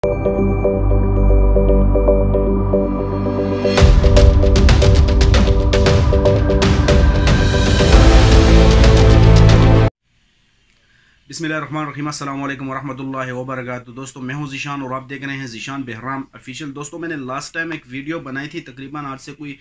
बसमिल अल्लाम वरहमल दोस्तों मैं हूं जीशान और आप देख रहे हैं जीशान बहराम अफिशियल दोस्तों मैंने लास्ट टाइम एक वीडियो बनाई थी तकरीबन आज से कोई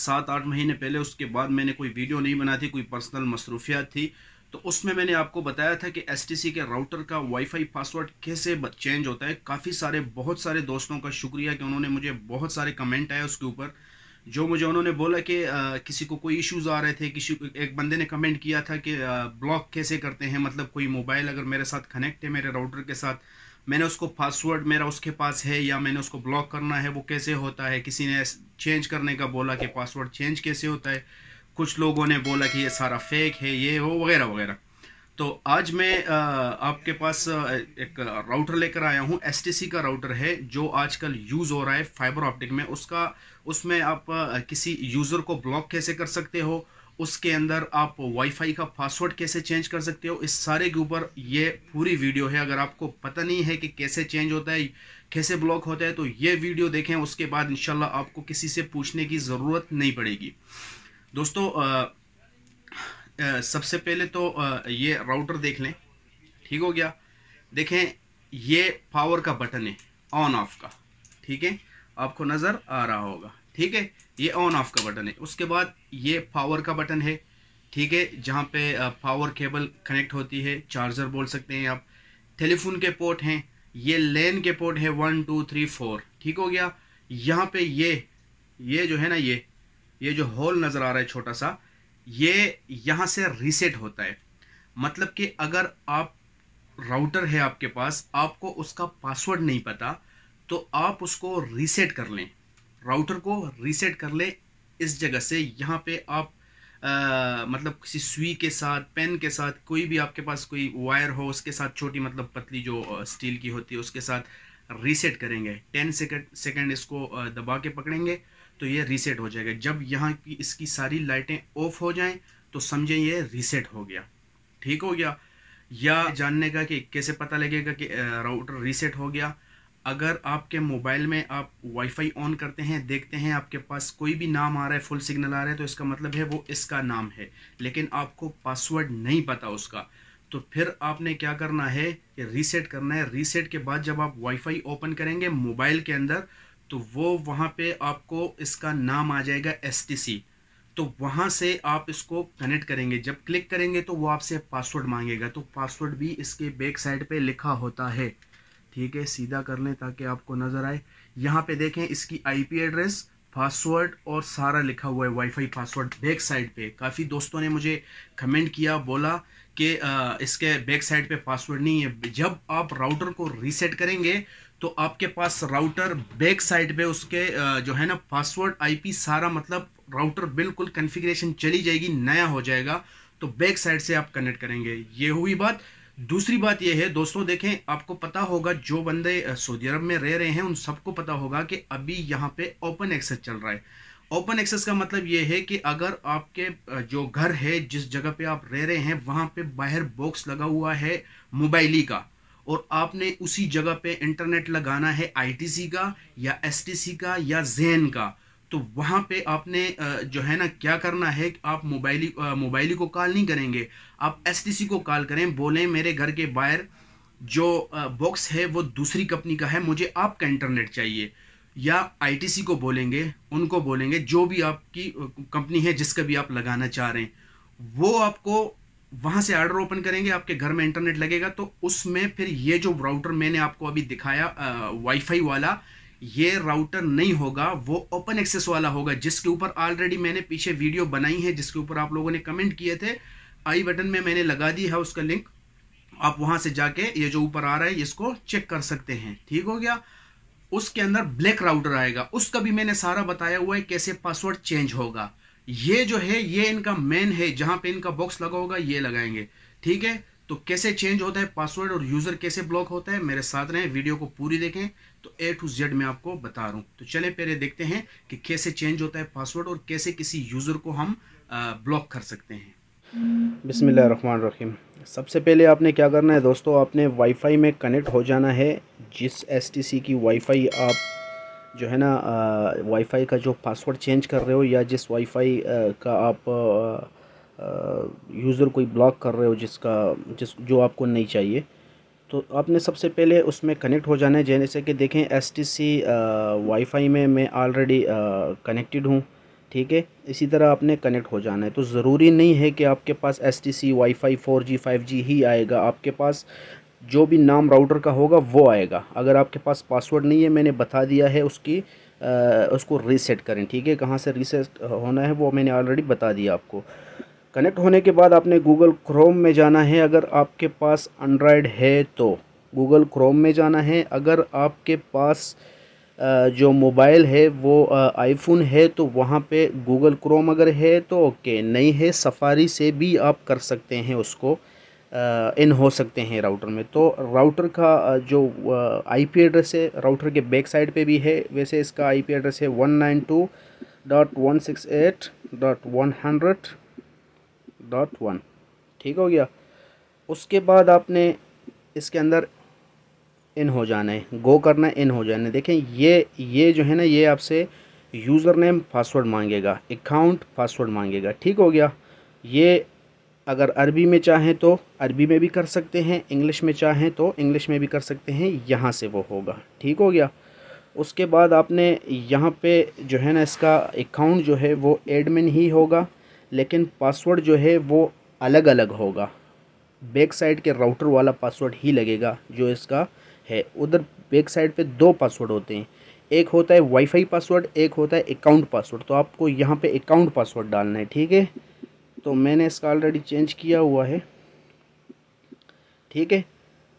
सात आठ महीने पहले उसके बाद मैंने कोई वीडियो नहीं बनाई थी कोई पर्सनल मसरूफियात थी तो उसमें मैंने आपको बताया था कि एस के राउटर का वाईफाई पासवर्ड कैसे चेंज होता है काफ़ी सारे बहुत सारे दोस्तों का शुक्रिया कि उन्होंने मुझे बहुत सारे कमेंट आए उसके ऊपर जो मुझे उन्होंने बोला कि आ, किसी को कोई इश्यूज आ रहे थे किसी एक बंदे ने कमेंट किया था कि ब्लॉक कैसे करते हैं मतलब कोई मोबाइल अगर मेरे साथ कनेक्ट है मेरे राउटर के साथ मैंने उसको पासवर्ड मेरा उसके पास है या मैंने उसको ब्लॉक करना है वो कैसे होता है किसी ने चेंज करने का बोला कि पासवर्ड चेंज कैसे होता है कुछ लोगों ने बोला कि ये सारा फेक है ये हो वगैरह वगैरह तो आज मैं आपके पास एक राउटर लेकर आया हूँ एस का राउटर है जो आजकल यूज़ हो रहा है फाइबर ऑप्टिक में उसका उसमें आप किसी यूज़र को ब्लॉक कैसे कर सकते हो उसके अंदर आप वाईफाई का पासवर्ड कैसे चेंज कर सकते हो इस सारे के ऊपर ये पूरी वीडियो है अगर आपको पता नहीं है कि कैसे चेंज होता है कैसे ब्लॉक होता है तो ये वीडियो देखें उसके बाद इंशाल्लाह आपको किसी से पूछने की ज़रूरत नहीं पड़ेगी दोस्तों आ, आ, सबसे पहले तो आ, ये राउटर देख लें ठीक हो गया देखें ये पावर का बटन है ऑन ऑफ का ठीक है आपको नज़र आ रहा होगा ठीक है ये ऑन ऑफ का बटन है उसके बाद ये पावर का बटन है ठीक है जहाँ पे पावर केबल कनेक्ट होती है चार्जर बोल सकते हैं आप टेलीफोन के पोर्ट हैं ये लेन के पोर्ट है वन टू थ्री फोर ठीक हो गया यहाँ पे ये ये जो है ना ये ये जो होल नज़र आ रहा है छोटा सा ये यहां से रीसेट होता है मतलब कि अगर आप राउटर है आपके पास आपको उसका पासवर्ड नहीं पता तो आप उसको रीसेट कर लें राउटर को रीसेट कर लें इस जगह से यहाँ पे आप आ, मतलब किसी सुई के साथ पेन के साथ कोई भी आपके पास कोई वायर हो उसके साथ छोटी मतलब पतली जो स्टील की होती है उसके साथ रीसेट करेंगे टेन सेकेंड सेकेंड इसको दबा के पकड़ेंगे तो ये रीसेट हो जाएगा जब यहाँ की इसकी सारी लाइटें ऑफ हो जाएं तो समझें ये रीसेट हो गया ठीक हो गया या जानने का कि कैसे पता लगेगा कि राउटर रीसेट हो गया अगर आपके मोबाइल में आप वाईफाई ऑन करते हैं देखते हैं आपके पास कोई भी नाम आ रहा है फुल सिग्नल आ रहा है तो इसका मतलब है वो इसका नाम है लेकिन आपको पासवर्ड नहीं पता उसका तो फिर आपने क्या करना है कि रीसेट करना है रीसेट के बाद जब आप वाईफाई ओपन करेंगे मोबाइल के अंदर तो वो वहाँ पे आपको इसका नाम आ जाएगा एस तो वहाँ से आप इसको कनेक्ट करेंगे जब क्लिक करेंगे तो वो आपसे पासवर्ड मांगेगा तो पासवर्ड भी इसके बैक साइड पे लिखा होता है ठीक है सीधा कर लें ताकि आपको नज़र आए यहाँ पे देखें इसकी आईपी एड्रेस पासवर्ड और सारा लिखा हुआ है वाईफाई पासवर्ड बैक साइड पे काफ़ी दोस्तों ने मुझे कमेंट किया बोला कि इसके बैक साइड पे पासवर्ड नहीं है जब आप राउटर को रीसेट करेंगे तो आपके पास राउटर बैक साइड पे उसके जो है ना पासवर्ड आईपी सारा मतलब राउटर बिल्कुल कन्फिग्रेशन चली जाएगी नया हो जाएगा तो बैक साइड से आप कनेक्ट करेंगे ये हुई बात दूसरी बात यह है दोस्तों देखें आपको पता होगा जो बंदे सऊदी अरब में रह रहे हैं उन सबको पता होगा कि अभी यहाँ पे ओपन एक्सेस चल रहा है ओपन एक्सेस का मतलब ये है कि अगर आपके जो घर है जिस जगह पे आप रह रहे हैं वहाँ पे बाहर बॉक्स लगा हुआ है मोबाइली का और आपने उसी जगह पे इंटरनेट लगाना है आईटीसी का या एसटीसी का या जेन का तो वहाँ पे आपने जो है ना क्या करना है आप मोबाइली मोबाइली को कॉल नहीं करेंगे आप एसटीसी को कॉल करें बोलें मेरे घर के बाहर जो बॉक्स है वो दूसरी कंपनी का है मुझे आपका इंटरनेट चाहिए या आईटीसी को बोलेंगे उनको बोलेंगे जो भी आपकी कंपनी है जिसका भी आप लगाना चाह रहे हैं वो आपको वहां से ऑर्डर ओपन करेंगे आपके घर में इंटरनेट लगेगा तो उसमें फिर ये जो राउटर मैंने आपको अभी दिखाया वाईफाई वाला ये राउटर नहीं होगा वो ओपन एक्सेस वाला होगा जिसके ऊपर ऑलरेडी मैंने पीछे वीडियो बनाई है जिसके ऊपर आप लोगों ने कमेंट किए थे आई बटन में मैंने लगा दी है उसका लिंक आप वहां से जाके ये जो ऊपर आ रहा है इसको चेक कर सकते हैं ठीक हो गया उसके अंदर ब्लैक राउटर आएगा उसका भी मैंने सारा बताया हुआ है कैसे पासवर्ड चेंज होगा ये जो है ये इनका मेन है जहां पे इनका बॉक्स लगा होगा ये लगाएंगे ठीक है तो कैसे चेंज होता है पासवर्ड और यूजर कैसे ब्लॉक होता है मेरे साथ रहे वीडियो को पूरी देखें तो ए टू जेड में आपको बता रहा हूं तो चले पहले देखते हैं कि कैसे चेंज होता है पासवर्ड और कैसे किसी यूज़र को हम ब्लॉक कर सकते हैं बिसमीम सबसे पहले आपने क्या करना है दोस्तों आपने वाईफाई में कनेक्ट हो जाना है जिस एस की वाईफाई आप जो है ना वाईफाई का जो पासवर्ड चेंज कर रहे हो या जिस वाईफाई का आप यूज़र कोई ब्लॉक कर रहे हो जिसका जिस जो आपको नहीं चाहिए तो आपने सबसे पहले उसमें कनेक्ट हो जाना है जैसे कि देखें एस टी सी वाईफाई में मैं ऑलरेडी कनेक्टेड हूँ ठीक है इसी तरह आपने कनेक्ट हो जाना है तो ज़रूरी नहीं है कि आपके पास S T C wifi four G five G ही आएगा आपके पास जो भी नाम राउटर का होगा वो आएगा अगर आपके पास पासवर्ड नहीं है मैंने बता दिया है उसकी आ, उसको रीसेट करें ठीक है कहाँ से रीसेट होना है वो मैंने ऑलरेडी बता दिया आपको कनेक्ट होने के बाद आपने गूगल क्रोम में जाना है अगर आपके पास एंड्रॉयड है तो गूगल क्रोम में जाना है अगर आपके पास जो मोबाइल है वो आईफोन है तो वहाँ पे गूगल क्रोम अगर है तो ओके नहीं है सफारी से भी आप कर सकते हैं उसको इन हो सकते हैं राउटर में तो राउटर का जो आईपी एड्रेस है राउटर के बैक साइड पे भी है वैसे इसका आईपी एड्रेस है one nine two dot one six eight dot one hundred dot one ठीक हो गया उसके बाद आपने इसके अंदर इन हो जाना है गो करना है इन हो जाना है देखें ये ये जो है ना ये आपसे यूज़र नेम पासवर्ड मांगेगा अकाउंट पासवर्ड मांगेगा ठीक हो गया ये अगर अरबी में चाहें तो अरबी में भी कर सकते हैं इंग्लिश में चाहें तो इंग्लिश में भी कर सकते हैं यहाँ से वो होगा ठीक हो गया उसके बाद आपने यहाँ पे जो है ना इसका अकाउंट जो है वो एडमिन ही होगा लेकिन पासवर्ड जो है वो अलग अलग होगा बैक साइड के राउटर वाला पासवर्ड ही लगेगा जो इसका है उधर बैक साइड पे दो पासवर्ड होते हैं एक होता है वाईफाई पासवर्ड एक होता है अकाउंट पासवर्ड तो आपको यहाँ पे अकाउंट पासवर्ड डालना है ठीक है तो मैंने इसका ऑलरेडी चेंज किया हुआ है ठीक है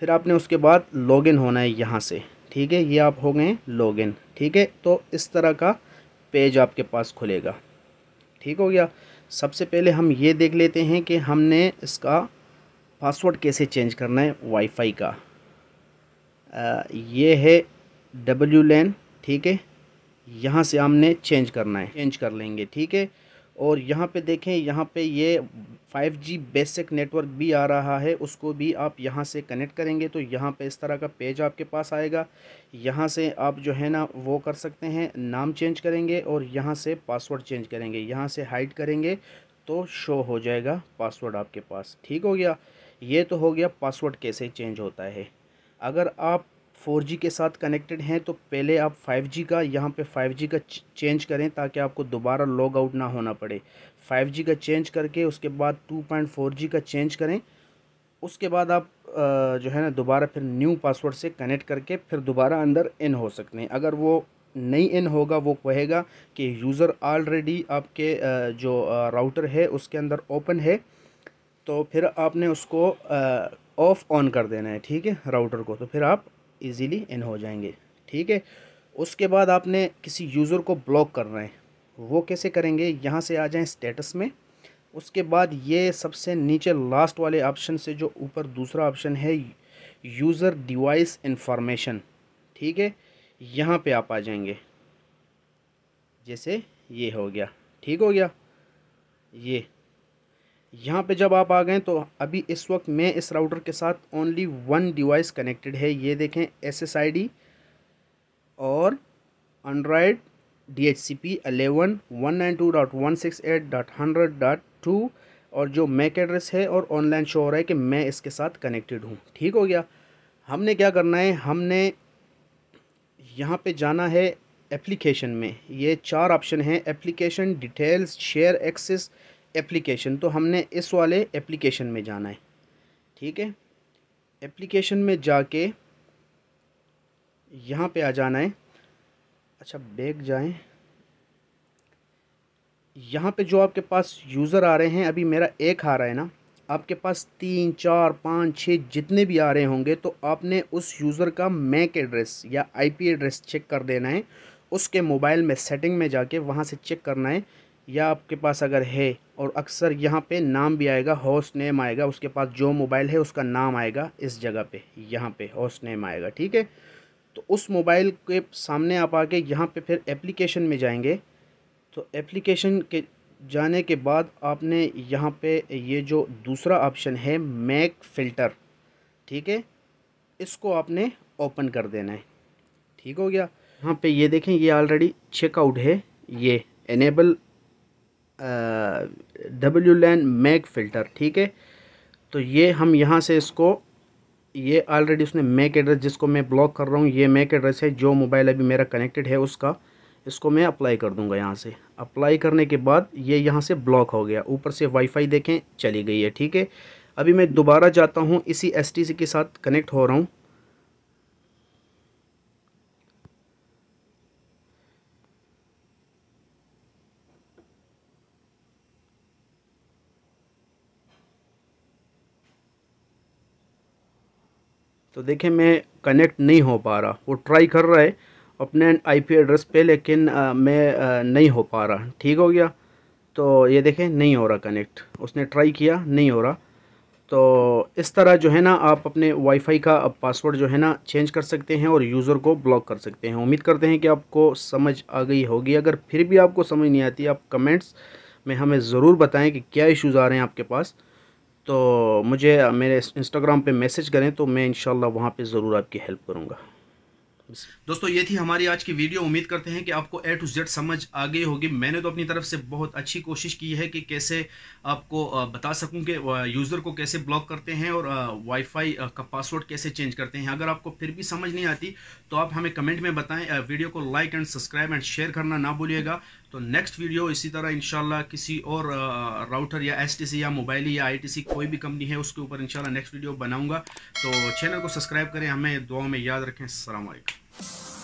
फिर आपने उसके बाद लॉगिन होना है यहाँ से ठीक है ये आप हो गए लॉगिन ठीक है तो इस तरह का पेज आपके पास खुलेगा ठीक हो गया सबसे पहले हम ये देख लेते हैं कि हमने इसका पासवर्ड कैसे चेंज करना है वाईफाई का आ, ये है डब्ल्यू लैन ठीक है यहाँ से हमने चेंज करना है चेंज कर लेंगे ठीक है और यहाँ पे देखें यहाँ पे ये 5G बेसिक नेटवर्क भी आ रहा है उसको भी आप यहाँ से कनेक्ट करेंगे तो यहाँ पे इस तरह का पेज आपके पास आएगा यहाँ से आप जो है ना वो कर सकते हैं नाम चेंज करेंगे और यहाँ से पासवर्ड चेंज करेंगे यहाँ से हाइड करेंगे तो शो हो जाएगा पासवर्ड आपके पास ठीक हो गया ये तो हो गया पासवर्ड कैसे चेंज होता है अगर आप 4G के साथ कनेक्टेड हैं तो पहले आप 5G का यहाँ पे 5G का चेंज करें ताकि आपको दोबारा लॉग आउट ना होना पड़े 5G का चेंज करके उसके बाद 2.4G का चेंज करें उसके बाद आप जो है ना दोबारा फिर न्यू पासवर्ड से कनेक्ट करके फिर दोबारा अंदर इन हो सकते हैं अगर वो नहीं इन होगा वो कहेगा कि यूज़र ऑलरेडी आपके जो राउटर है उसके अंदर ओपन है तो फिर आपने उसको ऑफ़ ऑन कर देना है ठीक है राउटर को तो फिर आप ईजीली इन हो जाएंगे ठीक है उसके बाद आपने किसी यूज़र को ब्लॉक करना है वो कैसे करेंगे यहाँ से आ जाएं स्टेटस में उसके बाद ये सबसे नीचे लास्ट वाले ऑप्शन से जो ऊपर दूसरा ऑप्शन है यूज़र डिवाइस इंफॉर्मेशन ठीक है यहाँ पे आप आ जाएंगे जैसे ये हो गया ठीक हो गया ये यहाँ पे जब आप आ गए तो अभी इस वक्त मैं इस राउटर के साथ ओनली वन डिवाइस कनेक्टेड है ये देखें एस एस आई डी और android D H C P eleven one nine two dot one six eight dot hundred dot two और जो मैक एड्रेस है और ऑनलाइन शो हो रहा है कि मैं इसके साथ कनेक्टेड हूँ ठीक हो गया हमने क्या करना है हमने यहाँ पे जाना है एप्लीकेशन में ये चार ऑप्शन हैं application details share access application तो हमने इस वाले एप्लीकेशन में जाना है ठीक है एप्लीकेशन में जाके यहाँ पे आ जाना है अच्छा बैग जाएं यहाँ पे जो आपके पास यूज़र आ रहे हैं अभी मेरा एक आ रहा है ना आपके पास तीन चार पाँच छः जितने भी आ रहे होंगे तो आपने उस यूज़र का मैक एड्रेस या आईपी एड्रेस चेक कर देना है उसके मोबाइल में सेटिंग में जाके वहाँ से चेक करना है या आपके पास अगर है और अक्सर यहाँ पे नाम भी आएगा हाउस नेम आएगा उसके पास जो मोबाइल है उसका नाम आएगा इस जगह पे यहाँ पे हाउस नेम आएगा ठीक है तो उस मोबाइल के सामने आप आके यहाँ पे फिर एप्लीकेशन में जाएंगे तो एप्लीकेशन के जाने के बाद आपने यहाँ पे ये जो दूसरा ऑप्शन है मैक फ़िल्टर ठीक है इसको आपने ओपन कर देना है ठीक हो गया यहाँ पर ये देखें ये ऑलरेडी चेकआउट है ये enable W LAN mac filter ठीक है तो ये हम यहाँ से इसको ये ऑलरेडी उसने मैक एड्रेस जिसको मैं ब्लॉक कर रहा हूँ ये मैक एड्रेस है जो मोबाइल अभी मेरा कनेक्टेड है उसका इसको मैं अप्लाई कर दूंगा यहाँ से अप्लाई करने के बाद ये यहाँ से ब्लॉक हो गया ऊपर से वाईफाई देखें चली गई है ठीक है अभी मैं दोबारा जाता हूँ इसी एस के साथ कनेक्ट हो रहा हूँ तो देखिए मैं कनेक्ट नहीं हो पा रहा वो ट्राई कर रहा है अपने आईपी एड्रेस पे लेकिन आ, मैं आ, नहीं हो पा रहा ठीक हो गया तो ये देखें नहीं हो रहा कनेक्ट उसने ट्राई किया नहीं हो रहा तो इस तरह जो है ना आप अपने वाईफाई का पासवर्ड जो है ना चेंज कर सकते हैं और यूज़र को ब्लॉक कर सकते हैं उम्मीद करते हैं कि आपको समझ आ गई होगी अगर फिर भी आपको समझ नहीं आती आप कमेंट्स में हमें ज़रूर बताएं कि क्या इश्यूज़ आ रहे हैं आपके पास तो मुझे मेरे इंस्टाग्राम पे मैसेज करें तो मैं इन वहाँ पे ज़रूर आपकी हेल्प करूँगा दोस्तों ये थी हमारी आज की वीडियो उम्मीद करते हैं कि आपको ए टू जेड समझ आ गई होगी मैंने तो अपनी तरफ से बहुत अच्छी कोशिश की है कि कैसे आपको बता सकूं कि यूज़र को कैसे ब्लॉक करते हैं और वाईफाई का पासवर्ड कैसे चेंज करते हैं अगर आपको फिर भी समझ नहीं आती तो आप हमें कमेंट में बताएं वीडियो को like and subscribe and share करना ना भूलिएगा तो नेक्स्ट वीडियो इसी तरह इंशाल्लाह किसी और राउटर या एसटीसी या मोबाइल या आईटीसी कोई भी कंपनी है उसके ऊपर इंशाल्लाह नेक्स्ट वीडियो बनाऊंगा तो चैनल को सब्सक्राइब करें हमें दुआओं में याद रखें अलैक्म